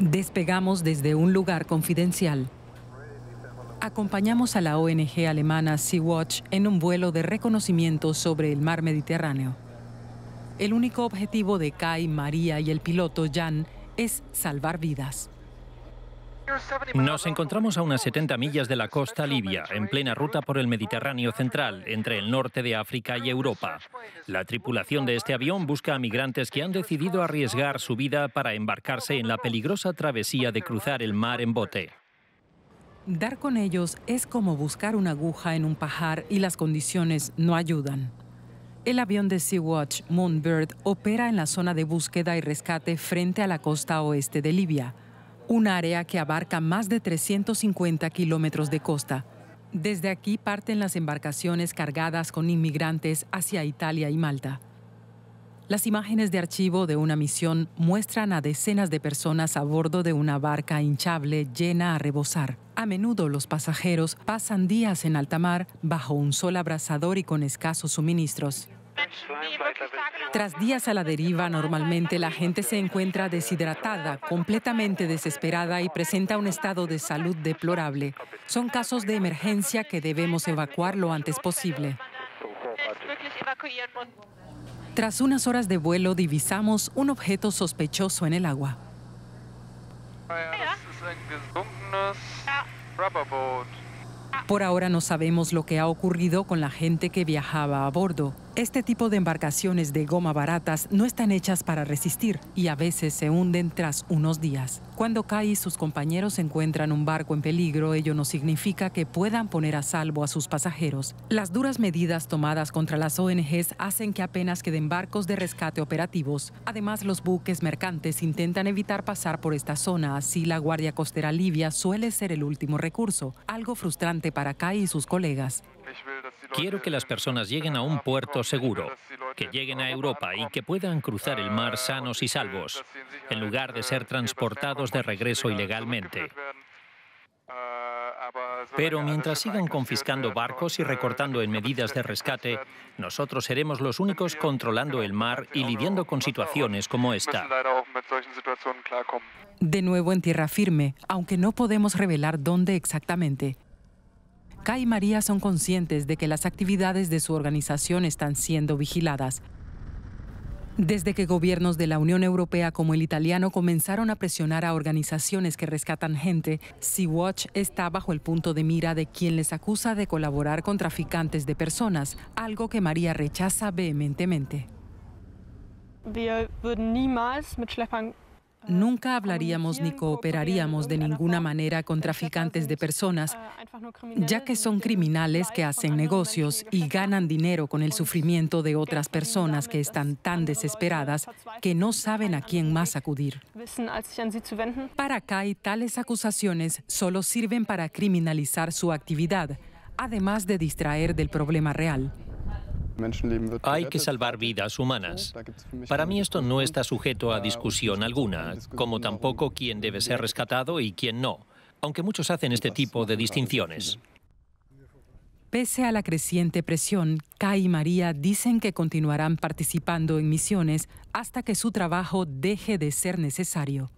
Despegamos desde un lugar confidencial. Acompañamos a la ONG alemana Sea-Watch en un vuelo de reconocimiento sobre el mar Mediterráneo. El único objetivo de Kai, María y el piloto Jan es salvar vidas. Nos encontramos a unas 70 millas de la costa libia, en plena ruta por el Mediterráneo central, entre el norte de África y Europa. La tripulación de este avión busca a migrantes que han decidido arriesgar su vida para embarcarse en la peligrosa travesía de cruzar el mar en bote. Dar con ellos es como buscar una aguja en un pajar y las condiciones no ayudan. El avión de Sea-Watch Moonbird opera en la zona de búsqueda y rescate frente a la costa oeste de Libia un área que abarca más de 350 kilómetros de costa. Desde aquí parten las embarcaciones cargadas con inmigrantes hacia Italia y Malta. Las imágenes de archivo de una misión muestran a decenas de personas a bordo de una barca hinchable llena a rebosar. A menudo los pasajeros pasan días en alta mar bajo un sol abrasador y con escasos suministros. Tras días a la deriva, normalmente la gente se encuentra deshidratada, completamente desesperada y presenta un estado de salud deplorable. Son casos de emergencia que debemos evacuar lo antes posible. Tras unas horas de vuelo divisamos un objeto sospechoso en el agua. Por ahora no sabemos lo que ha ocurrido con la gente que viajaba a bordo. Este tipo de embarcaciones de goma baratas no están hechas para resistir y a veces se hunden tras unos días. Cuando Kai y sus compañeros encuentran un barco en peligro, ello no significa que puedan poner a salvo a sus pasajeros. Las duras medidas tomadas contra las ONGs hacen que apenas queden barcos de rescate operativos. Además, los buques mercantes intentan evitar pasar por esta zona, así la Guardia Costera Libia suele ser el último recurso, algo frustrante para Kai y sus colegas. Quiero que las personas lleguen a un puerto seguro, que lleguen a Europa y que puedan cruzar el mar sanos y salvos, en lugar de ser transportados de regreso ilegalmente. Pero mientras sigan confiscando barcos y recortando en medidas de rescate, nosotros seremos los únicos controlando el mar y lidiando con situaciones como esta. De nuevo en tierra firme, aunque no podemos revelar dónde exactamente, Kai y María son conscientes de que las actividades de su organización están siendo vigiladas. Desde que gobiernos de la Unión Europea como el italiano comenzaron a presionar a organizaciones que rescatan gente, Sea-Watch está bajo el punto de mira de quien les acusa de colaborar con traficantes de personas, algo que María rechaza vehementemente nunca hablaríamos ni cooperaríamos de ninguna manera con traficantes de personas, ya que son criminales que hacen negocios y ganan dinero con el sufrimiento de otras personas que están tan desesperadas que no saben a quién más acudir. Para Kai, tales acusaciones solo sirven para criminalizar su actividad, además de distraer del problema real. Hay que salvar vidas humanas. Para mí esto no está sujeto a discusión alguna, como tampoco quién debe ser rescatado y quién no, aunque muchos hacen este tipo de distinciones. Pese a la creciente presión, Kai y María dicen que continuarán participando en misiones hasta que su trabajo deje de ser necesario.